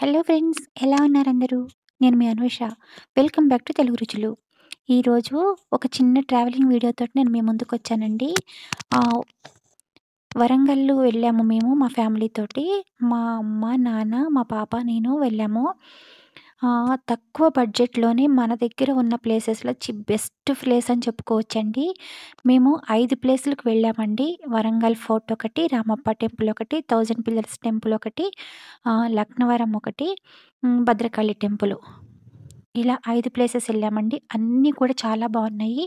Hello friends ఎలా ఉన్నారు అందరూ నేను మీ Anvesha welcome back to Telugu Ruchulu ఈరోజు ఒక చిన్న ట్రావెలింగ్ వీడియోతో నేను మీ ముందుకు వచ్చానండి వరంగల్ వెళ్ళాము మేము మా ఫ్యామిలీతోటి మా అమ్మ నాన్న మా పాప నేను వెళ్ళాము తక్కువ బడ్జెట్లోనే మన దగ్గర ఉన్న ప్లేసెస్లో చి బెస్ట్ ప్లేస్ అని చెప్పుకోవచ్చండి మేము ఐదు ప్లేసులకు వెళ్ళామండి వరంగల్ ఫోర్ట్ ఒకటి రామప్ప టెంపుల్ ఒకటి థౌజండ్ పిల్లర్స్ టెంపుల్ ఒకటి లక్నవరం ఒకటి భద్రకాళి టెంపుల్ ఇలా ఐదు ప్లేసెస్ వెళ్ళామండి అన్నీ కూడా చాలా బాగున్నాయి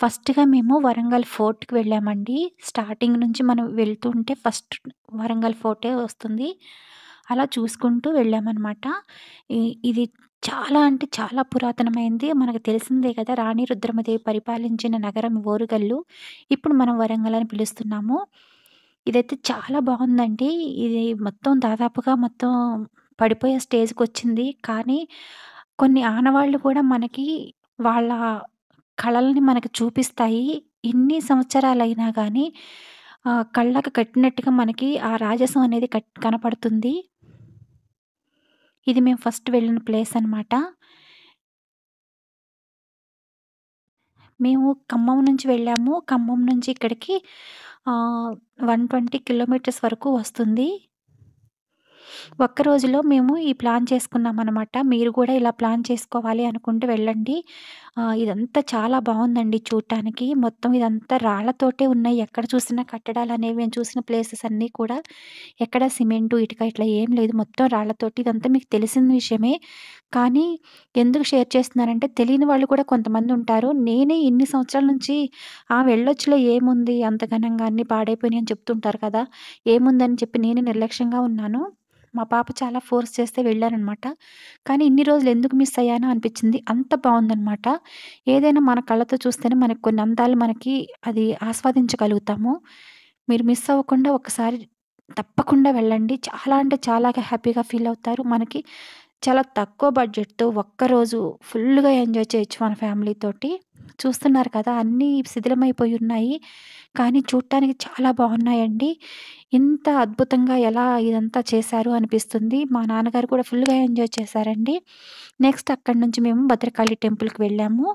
ఫస్ట్గా మేము వరంగల్ ఫోర్ట్కి వెళ్ళామండి స్టార్టింగ్ నుంచి మనం వెళ్తుంటే ఫస్ట్ వరంగల్ ఫోర్టే వస్తుంది అలా చూసుకుంటూ వెళ్ళామన్నమాట ఇది చాలా అంటే చాలా పురాతనమైంది. మనకు తెలిసిందే కదా! రాణి రుద్రమదేవి పరిపాలించిన నగరం ఓరుగల్లు. ఇప్పుడు మనం వరంగల్ అని పిలుస్తున్నాము. ఇదైతే చాలా బాగుందండి. ఇది మొత్తం దాదాపుగా మొత్తం పడిపోయే స్టేజ్కి వచ్చింది కానీ కొన్ని ఆనవాళ్ళు కూడా మనకి వాళ్ళ కళల్ని మనకు చూపిస్తాయి. ఇన్ని సంవత్సరాలైనా కానీ కళ్ళకు కట్టినట్టుగా మనకి ఆ రాజసం అనేది కట్ కనపడుతుంది. ఇది మేము ఫస్ట్ వెళ్ళిన ప్లేస్ అనమాట మేము ఖమ్మం నుంచి వెళ్ళాము ఖమ్మం నుంచి ఇక్కడికి వన్ ట్వంటీ కిలోమీటర్స్ వరకు వస్తుంది ఒక్క రోజులో మేము ఈ ప్లాన్ చేసుకున్నాం అనమాట మీరు కూడా ఇలా ప్లాన్ చేసుకోవాలి అనుకుంటూ వెళ్ళండి ఇదంతా చాలా బాగుందండి చూడటానికి మొత్తం ఇదంతా రాళ్లతోటే ఉన్నాయి ఎక్కడ చూసిన కట్టడాలు అనేవి మేము చూసిన ప్లేసెస్ అన్నీ కూడా ఎక్కడ సిమెంటు ఇటుక ఇట్లా ఏం లేదు మొత్తం రాళ్లతోటి ఇదంతా మీకు తెలిసిన విషయమే కానీ ఎందుకు షేర్ చేస్తున్నారంటే తెలియని వాళ్ళు కూడా కొంతమంది ఉంటారు నేనే ఇన్ని సంవత్సరాల నుంచి ఆ వెళ్ళొచ్చులో ఏముంది అంత ఘనంగా అన్ని పాడైపోయినాయి అని చెప్తుంటారు కదా ఏముందని చెప్పి నేను నిర్లక్ష్యంగా ఉన్నాను మా పాప చాలా ఫోర్స్ చేస్తే వెళ్ళారనమాట కానీ ఇన్ని రోజులు ఎందుకు మిస్ అయ్యానో అనిపించింది అంత బాగుందనమాట ఏదైనా మన కళ్ళతో చూస్తేనే మనకు కొన్ని అందాలు మనకి అది ఆస్వాదించగలుగుతాము మీరు మిస్ అవ్వకుండా ఒకసారి తప్పకుండా వెళ్ళండి చాలా అంటే చాలా హ్యాపీగా ఫీల్ అవుతారు మనకి చాలా తక్కువ బడ్జెట్తో ఒక్కరోజు ఫుల్గా ఎంజాయ్ చేయొచ్చు మన ఫ్యామిలీతోటి చూస్తున్నారు కదా అన్నీ శిథిలమైపోయి ఉన్నాయి కానీ చూడటానికి చాలా బాగున్నాయండి ఇంత అద్భుతంగా ఎలా ఇదంతా చేశారు అనిపిస్తుంది మా నాన్నగారు కూడా ఫుల్గా ఎంజాయ్ చేశారండి నెక్స్ట్ అక్కడి నుంచి మేము భద్రకాళి టెంపుల్కి వెళ్ళాము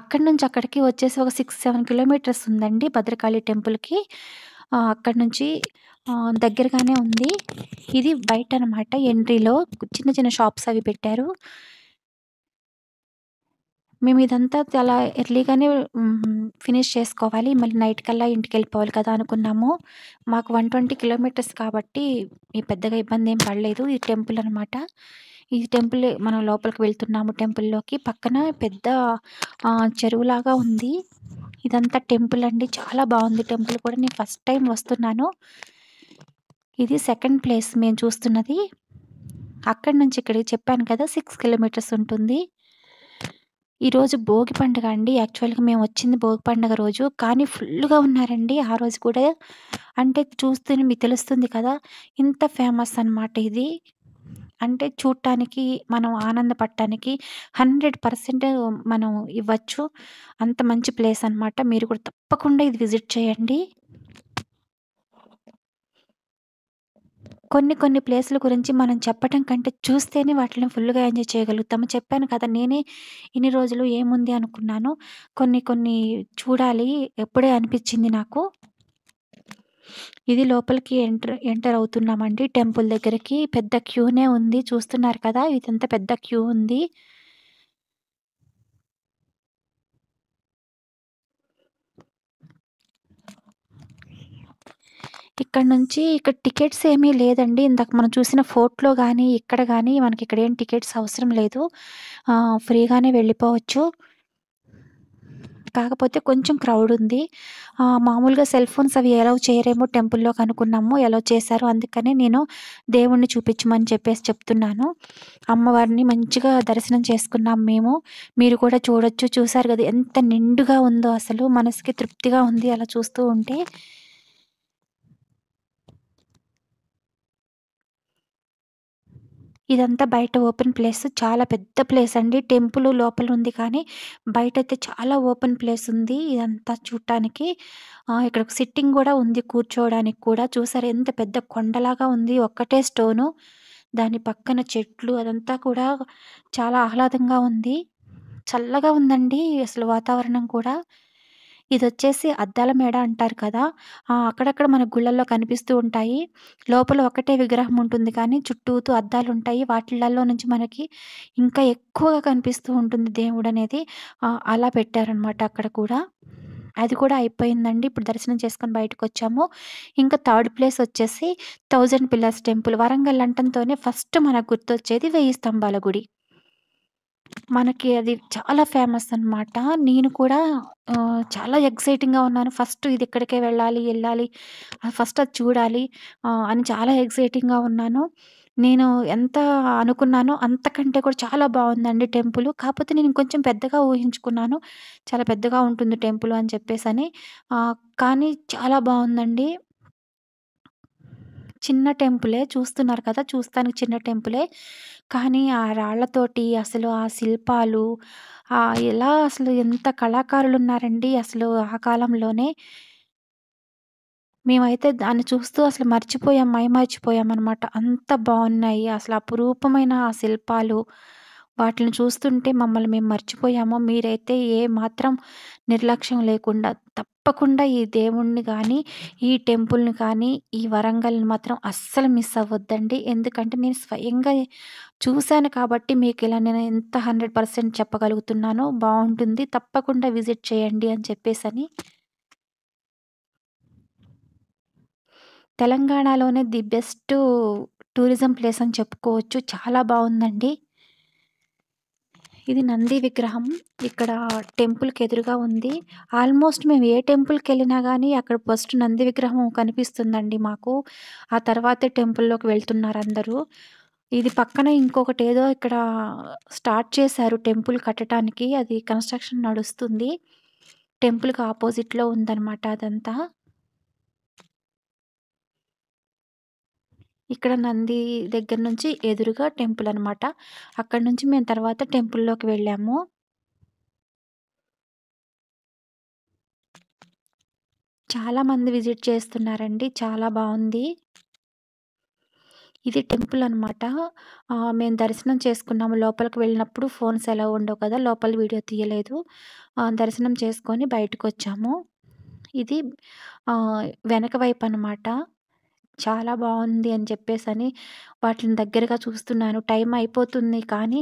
అక్కడి నుంచి అక్కడికి వచ్చేసి ఒక సిక్స్ సెవెన్ కిలోమీటర్స్ ఉందండి భద్రకాళి టెంపుల్కి అక్కడ నుంచి దగ్గరగానే ఉంది ఇది బయట అనమాట ఎంట్రీలో చిన్న చిన్న షాప్స్ అవి పెట్టారు మేము ఇదంతా చాలా ఎర్లీగానే ఫినిష్ చేసుకోవాలి మళ్ళీ నైట్ కల్లా ఇంటికి వెళ్ళిపోవాలి కదా అనుకున్నాము మాకు వన్ ట్వంటీ కిలోమీటర్స్ కాబట్టి మీ పెద్దగా ఇబ్బంది ఏం పడలేదు ఈ టెంపుల్ అనమాట ఈ టెంపుల్ మనం లోపలికి వెళ్తున్నాము టెంపుల్లోకి పక్కన పెద్ద చెరువులాగా ఉంది ఇదంతా టెంపుల్ అండి చాలా బాగుంది టెంపుల్ కూడా నేను ఫస్ట్ టైం వస్తున్నాను ఇది సెకండ్ ప్లేస్ మేము చూస్తున్నది అక్కడి నుంచి ఇక్కడికి చెప్పాను కదా సిక్స్ కిలోమీటర్స్ ఉంటుంది ఈరోజు భోగి పండుగ అండి యాక్చువల్గా మేము వచ్చింది భోగి పండుగ రోజు కానీ ఫుల్గా ఉన్నారండి ఆ రోజు కూడా అంటే చూస్తూనే మీకు తెలుస్తుంది కదా ఇంత ఫేమస్ అనమాట ఇది అంటే చూడటానికి మనం ఆనందపడటానికి పర్సెంట్ మనం ఇవ్వచ్చు. అంత మంచి ప్లేస్ అనమాట. మీరు కూడా తప్పకుండా ఇది విజిట్ చేయండి. కొన్ని కొన్ని ప్లేసుల గురించి మనం చెప్పటం కంటే చూస్తేనే వాటిని ఫుల్‌గా ఎంజాయ్ చేయగలుగుతాము. చెప్పాను కదా! నేనే ఇన్ని రోజులు ఏముంది అనుకున్నాను. కొన్ని కొన్ని చూడాలి ఎప్పుడే అనిపించింది నాకు. ఇది లోపలికి ఎంటర్ ఎంటర్ అవుతున్నామండి టెంపుల్ దగ్గరికి పెద్ద క్యూనే ఉంది చూస్తున్నారు కదా ఇదంతా పెద్ద క్యూ ఉంది ఇక్కడ నుంచి ఇక్కడ టికెట్స్ ఏమీ లేదండి ఇందాక మనం చూసిన ఫోర్ట్లో కానీ ఇక్కడ కానీ మనకి ఇక్కడ ఏం టికెట్స్ అవసరం లేదు ఫ్రీగానే వెళ్ళిపోవచ్చు కాకపోతే కొంచెం క్రౌడ్ ఉంది మామూలుగా సెల్ ఫోన్స్ అవి ఎలా చేయరేమో టెంపుల్లో కనుక్కున్నాము ఎలా చేశారు అందుకనే నేను దేవుణ్ణి చూపించమని చెప్పేసి చెప్తున్నాను అమ్మవారిని మంచిగా దర్శనం చేసుకున్నాం మేము మీరు కూడా చూడొచ్చు చూసారు కదా ఎంత నిండుగా ఉందో అసలు మనసుకి తృప్తిగా ఉంది అలా చూస్తూ ఉంటే ఇదంతా బయట ఓపెన్ ప్లేస్ చాలా పెద్ద ప్లేస్ అండి టెంపుల్ లోపల ఉంది కానీ బయట అయితే చాలా ఓపెన్ ప్లేస్ ఉంది ఇదంతా చూడటానికి ఇక్కడ ఒక సిట్టింగ్ కూడా ఉంది కూర్చోవడానికి కూడా చూసారు ఎంత పెద్ద కొండలాగా ఉంది ఒక్కటే స్టోను దాని పక్కన చెట్లు అదంతా కూడా చాలా ఆహ్లాదంగా ఉంది చల్లగా ఉందండి అసలు వాతావరణం కూడా ఇది వచ్చేసి అద్దాల మేడ అంటారు కదా అక్కడక్కడ మన గుళ్ళల్లో కనిపిస్తూ ఉంటాయి లోపల ఒకటే విగ్రహం ఉంటుంది కానీ చుట్టూతూ అద్దాలు ఉంటాయి వాటిలలో నుంచి మనకి ఇంకా ఎక్కువగా కనిపిస్తూ ఉంటుంది దేవుడు అనేది అలా పెట్టారనమాట అక్కడ కూడా అది కూడా అయిపోయిందండి ఇప్పుడు దర్శనం చేసుకొని బయటకు వచ్చాము ఇంకా థర్డ్ ప్లేస్ వచ్చేసి థౌజండ్ పిల్లర్స్ టెంపుల్ వరంగల్ అంటంతోనే ఫస్ట్ మనకు గుర్తొచ్చేది వెయ్యి స్తంభాల గుడి మనకి అది చాలా ఫేమస్ అనమాట. నేను కూడా చాలా ఎక్సైటింగ్‌గా ఉన్నాను. ఫస్ట్ ఇది ఇక్కడికే వెళ్ళాలి, వెళ్ళాలి ఫస్ట్ అది చూడాలి అని చాలా ఎక్సైటింగ్‌గా ఉన్నాను. నేను ఎంత అనుకున్నానో అంతకంటే కూడా చాలా బాగుందండి టెంపుల్. కాకపోతే నేను ఇంకొంచెం పెద్దగా ఊహించుకున్నాను. చాలా పెద్దగా ఉంటుంది టెంపుల్ అని చెప్పేసి అని కానీ చాలా బాగుందండి చిన్న టెంపులే చూస్తున్నారు కదా చూస్తానికి చిన్న టెంపులే కానీ ఆ రాళ్లతోటి అసలు ఆ శిల్పాలు ఎలా అసలు ఎంత కళాకారులు ఉన్నారండి అసలు ఆ కాలంలోనే మేమైతే దాన్ని చూస్తూ అసలు మర్చిపోయాం మై మర్చిపోయాం అనమాట అంత బాగున్నాయి అసలు అపురూపమైన ఆ శిల్పాలు వాటిని చూస్తుంటే మమ్మల్ని మేము మర్చిపోయామో మీరైతే ఏ మాత్రం నిర్లక్ష్యం లేకుండా తప్పకుండా ఈ దేవుణ్ణి కానీ ఈ టెంపుల్ని కానీ ఈ వరంగల్ని మాత్రం అస్సలు మిస్ అవ్వద్దండి ఎందుకంటే నేను స్వయంగా చూశాను కాబట్టి మీకు ఇలా నేను ఎంత హండ్రెడ్ పర్సెంట్ చెప్పగలుగుతున్నానో బాగుంటుంది తప్పకుండా విజిట్ చేయండి అని చెప్పేసి తెలంగాణలోనే ది బెస్ట్ టూరిజం ప్లేస్ అని చెప్పుకోవచ్చు చాలా బాగుందండి ఇది నంది విగ్రహం ఇక్కడ టెంపుల్ కి ఎదురుగా ఉంది ఆల్మోస్ట్ మేము ఏ టెంపుల్ కి వెళ్ళినా కానీ అక్కడ ఫస్ట్ నంది విగ్రహం కనిపిస్తుందండి మాకు ఆ తర్వాతే టెంపుల్లోకి వెళ్తున్నారు అందరూ ఇది పక్కన ఇంకొకటి ఏదో ఇక్కడ స్టార్ట్ చేశారు టెంపుల్ కట్టడానికి అది కన్స్ట్రక్షన్ నడుస్తుంది టెంపుల్కి ఆపోజిట్లో ఉందన్నమాట అదంతా ఇక్కడ నంది దగ్గర నుంచి ఎదురుగా టెంపుల్ అనమాట అక్కడ నుంచి మేము తర్వాత టెంపుల్లోకి వెళ్ళాము చాలా మంది విజిట్ చేస్తున్నారండి చాలా బాగుంది ఇది టెంపుల్ అనమాట మేము దర్శనం చేసుకున్నాము లోపలికి వెళ్ళినప్పుడు ఫోన్స్ ఎలా ఉండవు కదా లోపల వీడియో తీయలేదు దర్శనం చేసుకొని బయటకు వచ్చాము ఇది వెనక వైపు అనమాట చాలా బాగుంది అని చెప్పేసని వాటిని దగ్గరగా చూస్తున్నాను. టైం అయిపోతుంది కానీ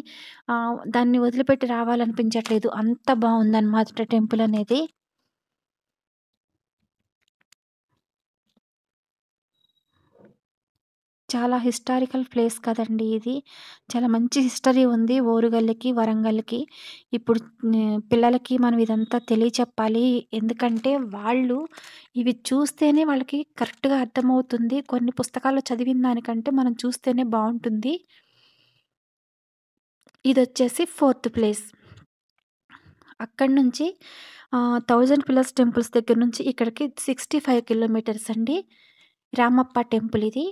దాన్ని వదిలిపెట్టి రావాలనిపించట్లేదు. అంత టెంపుల్ అనేది చాలా హిస్టారికల్ ప్లేస్ కదండి ఇది చాలా మంచి హిస్టరీ ఉంది ఓరుగల్లకి వరంగల్కి ఇప్పుడు పిల్లలకి మనం ఇదంతా తెలియచెప్పాలి ఎందుకంటే వాళ్ళు ఇవి చూస్తేనే వాళ్ళకి కరెక్ట్గా అర్థమవుతుంది కొన్ని పుస్తకాల్లో చదివిన దానికంటే మనం చూస్తేనే బాగుంటుంది ఇది వచ్చేసి ఫోర్త్ ప్లేస్ అక్కడి నుంచి థౌజండ్ పిల్లర్స్ టెంపుల్స్ దగ్గర నుంచి ఇక్కడికి సిక్స్టీ ఫైవ్ కిలోమీటర్స్ అండి రామప్ప టెంపుల్ ఇది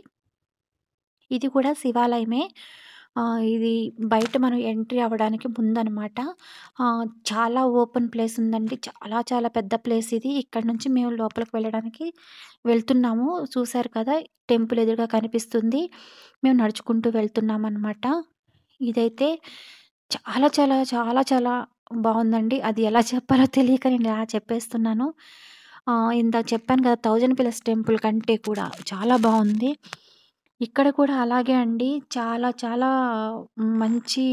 ఇది కూడా శివాలయమే ఇది బయట మనం ఎంట్రీ అవ్వడానికి ముందనమాట చాలా ఓపెన్ ప్లేస్ ఉందండి చాలా చాలా పెద్ద ప్లేస్ ఇది ఇక్కడ నుంచి మేము లోపలికి వెళ్ళడానికి వెళ్తున్నాము చూశారు కదా టెంపుల్ ఎదురుగా కనిపిస్తుంది మేము నడుచుకుంటూ వెళ్తున్నాం అనమాట ఇదైతే చాలా చాలా చాలా చాలా బాగుందండి అది ఎలా చెప్పాలో తెలియక నేను ఎలా చెప్పేస్తున్నాను ఇంత చెప్పాను కదా థౌజండ్ ప్లస్ టెంపుల్ కంటే కూడా చాలా బాగుంది ఇక్కడ కూడా అలాగే అండి. చాలా చాలా మంచి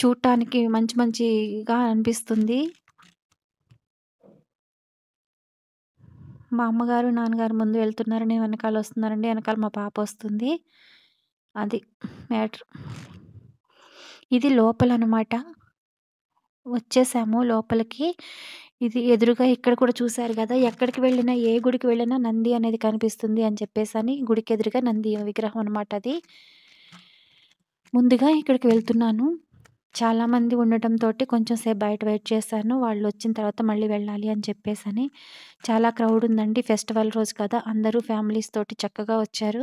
చూడటానికి మంచి మంచిగా అనిపిస్తుంది. మా అమ్మగారు, నాన్నగారు ముందు వెళ్తున్నారని వెనకాల వస్తున్నారండి వెనకాల మా పాప వస్తుంది అది మ్యాటర్. ఇది లోపలనమాట. వచ్చేసాము లోపలికి. ఇది ఎదురుగా ఇక్కడ కూడా చూశారు కదా ఎక్కడికి వెళ్ళినా ఏ గుడికి వెళ్ళినా నంది అనేది కనిపిస్తుంది అని చెప్పేసి అని గుడికి ఎదురుగా నంది విగ్రహం అనమాట అది ముందుగా ఇక్కడికి వెళ్తున్నాను చాలామంది ఉండటంతో కొంచెం సేపు బయట వెయిట్ చేశాను వాళ్ళు వచ్చిన తర్వాత మళ్ళీ వెళ్ళాలి అని చెప్పేసి చాలా క్రౌడ్ ఉందండి ఫెస్టివల్ రోజు కదా అందరూ ఫ్యామిలీస్ తోటి చక్కగా వచ్చారు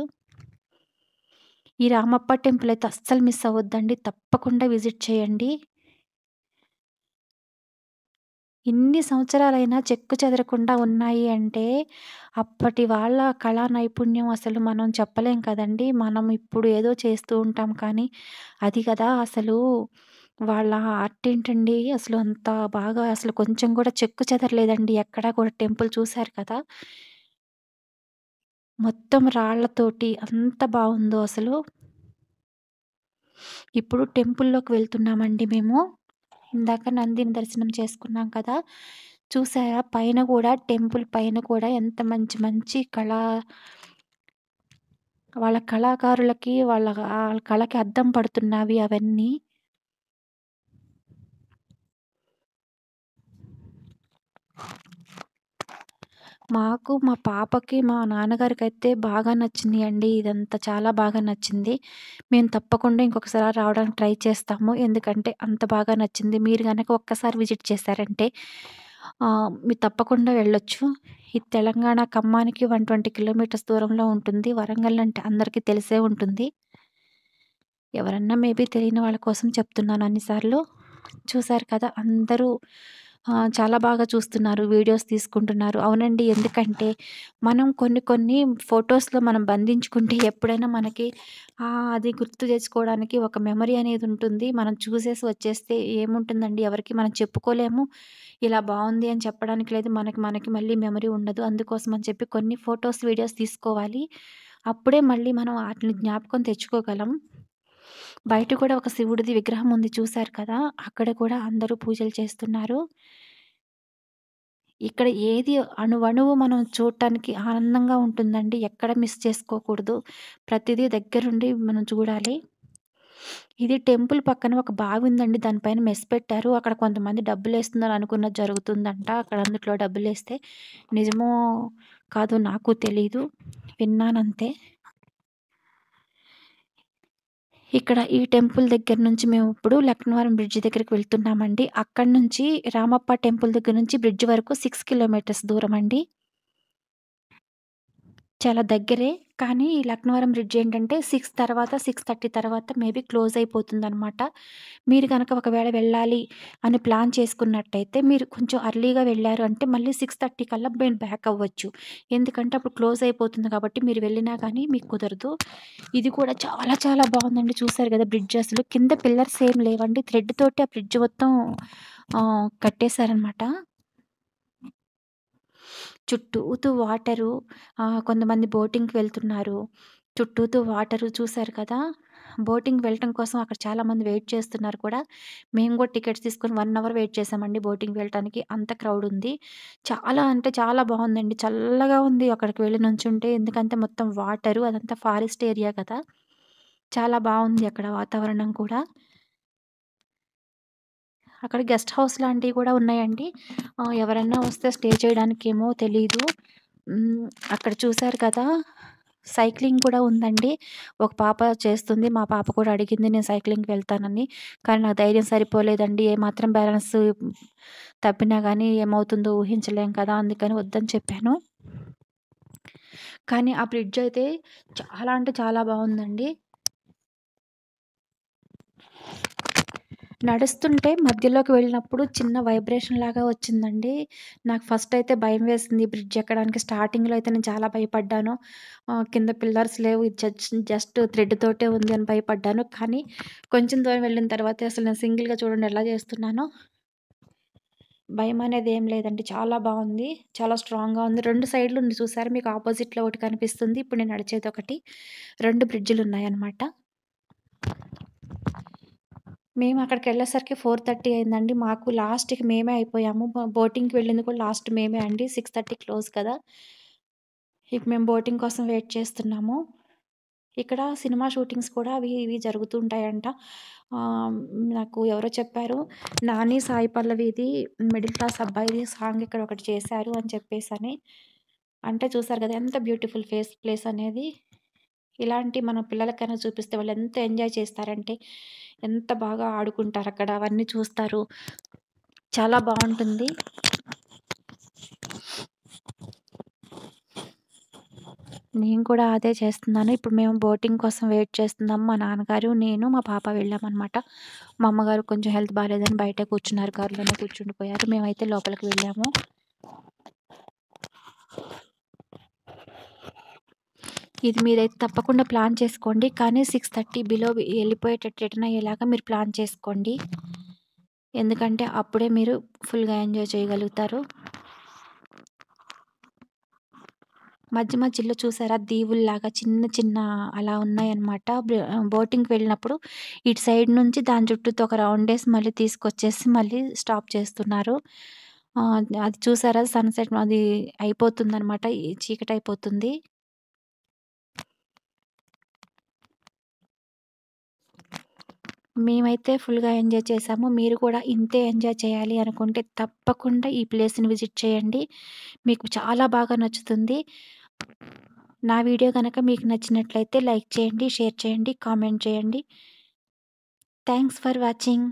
ఈ రామప్ప టెంపుల్ అయితే అస్సలు మిస్ అవ్వద్దండి తప్పకుండా విజిట్ చేయండి ఇన్ని సంవత్సరాలైనా చెక్కు చెదరకుండా ఉన్నాయి అంటే అప్పటి వాళ్ళ కళా నైపుణ్యం అసలు మనం చెప్పలేం కదండి మనం ఇప్పుడు ఏదో చేస్తూ ఉంటాం కానీ అది కదా అసలు వాళ్ళ ఆర్ట్ ఏంటండి అసలు అంత బాగా అసలు కొంచెం కూడా చెక్కు చెదరలేదండి ఎక్కడా కూడా టెంపుల్ చూశారు కదా మొత్తం రాళ్లతోటి అంత బాగుందో అసలు ఇప్పుడు టెంపుల్లోకి వెళ్తున్నామండి మేము ఇందాక నందిని దర్శనం చేసుకున్నాం కదా చూసారా పైన కూడా టెంపుల్ పైన కూడా ఎంత మంచి మంచి కళా వాళ్ళ కళాకారులకి వాళ్ళ కళకి అద్దం పడుతున్నవి అవన్నీ మాకు మా పాపకి మా నాన్నగారికి అయితే బాగా నచ్చింది అండి ఇదంతా చాలా బాగా నచ్చింది మేము తప్పకుండా ఇంకొకసారి రావడానికి ట్రై చేస్తాము ఎందుకంటే అంత బాగా నచ్చింది మీరు కనుక ఒక్కసారి విజిట్ చేశారంటే మీరు తప్పకుండా వెళ్ళొచ్చు ఈ తెలంగాణ ఖమ్మానికి వన్ ట్వంటీ కిలోమీటర్స్ దూరంలో ఉంటుంది వరంగల్ అంటే అందరికీ తెలిసే ఉంటుంది ఎవరన్నా మేబీ తెలియని వాళ్ళ కోసం చెప్తున్నాను అన్నిసార్లు చూశారు కదా అందరూ చాలా బాగా చూస్తున్నారు. వీడియోస్ తీసుకుంటున్నారు. అవునండి. ఎందుకంటే మనం కొన్ని కొన్ని ఫొటోస్లో మనం బంధించుకుంటే ఎప్పుడైనా మనకి అది గుర్తు తెచ్చుకోవడానికి ఒక మెమరీ అనేది ఉంటుంది మనం చూసేసి వచ్చేస్తే ఏముంటుందండి? ఎవరికి మనం చెప్పుకోలేము. ఇలా బాగుంది అని చెప్పడానికి లేదు. మనకి మనకి మళ్ళీ మెమరీ ఉండదు. అందుకోసం అని చెప్పి కొన్ని ఫొటోస్ వీడియోస్ తీసుకోవాలి. అప్పుడే మళ్ళీ మనం వాటిని జ్ఞాపకం తెచ్చుకోగలం. బయట కూడా ఒక శివుడిది విగ్రహం ఉంది చూశారు కదా అక్కడ కూడా అందరూ పూజలు చేస్తున్నారు ఇక్కడ ఏది అణువణువు మనం చూడటానికి ఆనందంగా ఉంటుందండి ఎక్కడ మిస్ చేసుకోకూడదు ప్రతిదీ దగ్గరుండి మనం చూడాలి ఇది టెంపుల్ పక్కన ఒక బావి ఉందండి దానిపైన మెస్ పెట్టారు అక్కడ కొంతమంది డబ్బులు వేస్తున్నారు అనుకున్నది జరుగుతుందంట అక్కడ అందుట్లో డబ్బులు వేస్తే నిజమో కాదో నాకు తెలీదు విన్నానంతే ఇక్కడ ఈ టెంపుల్ దగ్గర నుంచి మేము ఇప్పుడు లక్నవరం బ్రిడ్జ్ దగ్గరికి వెళ్తున్నామండి అక్కడ నుంచి రామప్ప టెంపుల్ దగ్గర నుంచి బ్రిడ్జ్ వరకు సిక్స్ కిలోమీటర్స్ దూరం అండి చాలా దగ్గరే కానీ ఈ లక్నవరం బ్రిడ్జ్ ఏంటంటే సిక్స్ తర్వాత సిక్స్ థర్టీ తర్వాత మేబీ క్లోజ్ అనమాట మీరు కనుక ఒకవేళ వెళ్ళాలి అని ప్లాన్ చేసుకున్నట్టయితే మీరు కొంచెం అర్లీగా వెళ్ళారు అంటే మళ్ళీ సిక్స్ థర్టీ కల్లా మేము బ్యాక్ అవ్వచ్చు ఎందుకంటే అప్పుడు క్లోజ్ అయిపోతుంది కాబట్టి మీరు వెళ్ళినా కానీ మీకు కుదరదు ఇది కూడా చాలా చాలా బాగుందండి చూసారు కదా బ్రిడ్జ్ అసలు కింద పిల్లర్స్ ఏం లేవండి థ్రెడ్ తోటి ఆ బ్రిడ్జ్ మొత్తం కట్టేశారనమాట చుట్టూతూ వాటరు. కొంతమంది బోటింగ్‌కి వెళ్తున్నారు. చుట్టూతూ వాటరు చూశారు కదా! బోటింగ్ వెళ్ళటం కోసం అక్కడ చాలామంది వెయిట్ చేస్తున్నారు కూడా. మేము కూడా టికెట్స్ తీసుకొని వన్ అవర్ వెయిట్ చేసామండి బోటింగ్ వెళ్ళటానికి. అంత క్రౌడ్ ఉంది. చాలా అంటే చాలా బాగుందండి చల్లగా ఉంది అక్కడికి నుంచి నుంచుంటే. ఎందుకంటే మొత్తం వాటరు అదంతా ఫారెస్ట్ ఏరియా కదా! చాలా బాగుంది అక్కడ వాతావరణం కూడా. అక్కడ గెస్ట్ హౌస్ లాంటివి కూడా ఉన్నాయండి ఎవరైనా వస్తే స్టే చేయడానికేమో తెలీదు అక్కడ చూశారు కదా సైక్లింగ్ కూడా ఉందండి ఒక పాప చేస్తుంది మా పాప కూడా అడిగింది నేను సైక్లింగ్కి వెళ్తానని కానీ నాకు ధైర్యం సరిపోలేదండి ఏమాత్రం బ్యాలెన్స్ తప్పినా కానీ ఏమవుతుందో ఊహించలేం కదా అందుకని వద్దని చెప్పాను కానీ ఆ బ్రిడ్జ్ అయితే చాలా అంటే చాలా బాగుందండి నడుస్తుంటే మధ్యలోకి వెళ్ళినప్పుడు చిన్న వైబ్రేషన్ లాగా వచ్చిందండి నాకు ఫస్ట్ అయితే భయం వేసింది బ్రిడ్జ్ ఎక్కడానికి స్టార్టింగ్లో అయితే నేను చాలా భయపడ్డాను కింద పిల్లర్స్ లేవు జస్ట్ జస్ట్ థ్రెడ్ తోటే ఉంది అని భయపడ్డాను కానీ కొంచెం దూరం వెళ్ళిన తర్వాత అసలు నేను సింగిల్గా చూడండి ఎలా చేస్తున్నాను భయం అనేది ఏం లేదండి చాలా బాగుంది చాలా స్ట్రాంగ్గా ఉంది రెండు సైడ్లు ఉంది చూసారు మీకు ఆపోజిట్లో ఒకటి కనిపిస్తుంది ఇప్పుడు నేను నడిచేది ఒకటి రెండు బ్రిడ్జిలు ఉన్నాయన్నమాట మేము అక్కడికి వెళ్ళేసరికి ఫోర్ థర్టీ అయిందండి మాకు లాస్ట్కి మేమే అయిపోయాము బోటింగ్కి వెళ్ళింది కూడా లాస్ట్ మేమే అండి సిక్స్ థర్టీ క్లోజ్ కదా ఇక మేము బోటింగ్ కోసం వెయిట్ చేస్తున్నాము ఇక్కడ సినిమా షూటింగ్స్ కూడా అవి ఇవి జరుగుతుంటాయంట నాకు ఎవరో చెప్పారు నాని సాయి పల్లవిది మిడిల్ క్లాస్ అబ్బాయిది సాంగ్ ఇక్కడ ఒకటి చేశారు అని చెప్పేసి అని అంటే చూసారు కదా ఎంత బ్యూటిఫుల్ ఫేస్ ప్లేస్ అనేది ఇలాంటి మనం పిల్లలకైనా చూపిస్తే వాళ్ళు ఎంత ఎంజాయ్ చేస్తారంటే ఎంత బాగా ఆడుకుంటారు అక్కడ అవన్నీ చూస్తారు చాలా బాగుంటుంది నేను కూడా అదే చేస్తున్నాను ఇప్పుడు మేము బోటింగ్ కోసం వెయిట్ చేస్తున్నాం మా నాన్నగారు నేను మా పాప వెళ్ళామన్నమాట మా అమ్మగారు కొంచెం హెల్త్ బాగాలేదని బయట కూర్చున్నారు కారులోనే కూర్చుండిపోయారు మేమైతే లోపలికి వెళ్ళాము ఇది మీరైతే తప్పకుండా ప్లాన్ చేసుకోండి కానీ సిక్స్ థర్టీ బిలో వెళ్ళిపోయేటట్టు రిటర్న్ అయ్యేలాగా మీరు ప్లాన్ చేసుకోండి ఎందుకంటే అప్పుడే మీరు ఫుల్గా ఎంజాయ్ చేయగలుగుతారు మధ్య మధ్యలో చూసారా దీవుల్లాగా చిన్న చిన్న అలా ఉన్నాయన్నమాట బోటింగ్కి వెళ్ళినప్పుడు ఇటు సైడ్ నుంచి దాని చుట్టూతో ఒక రౌండ్ వేసి మళ్ళీ తీసుకొచ్చేసి మళ్ళీ స్టాప్ చేస్తున్నారు అది చూసారా సన్సెట్ అది అయిపోతుంది అనమాట చీకటి అయిపోతుంది మేమైతే ఫుల్గా ఎంజాయ్ చేసాము మీరు కూడా ఇంతే ఎంజాయ్ చేయాలి అనుకుంటే తప్పకుండా ఈ ప్లేస్ని విజిట్ చేయండి మీకు చాలా బాగా నచ్చుతుంది నా వీడియో కనుక మీకు నచ్చినట్లయితే లైక్ చేయండి షేర్ చేయండి కామెంట్ చేయండి థ్యాంక్స్ ఫర్ వాచింగ్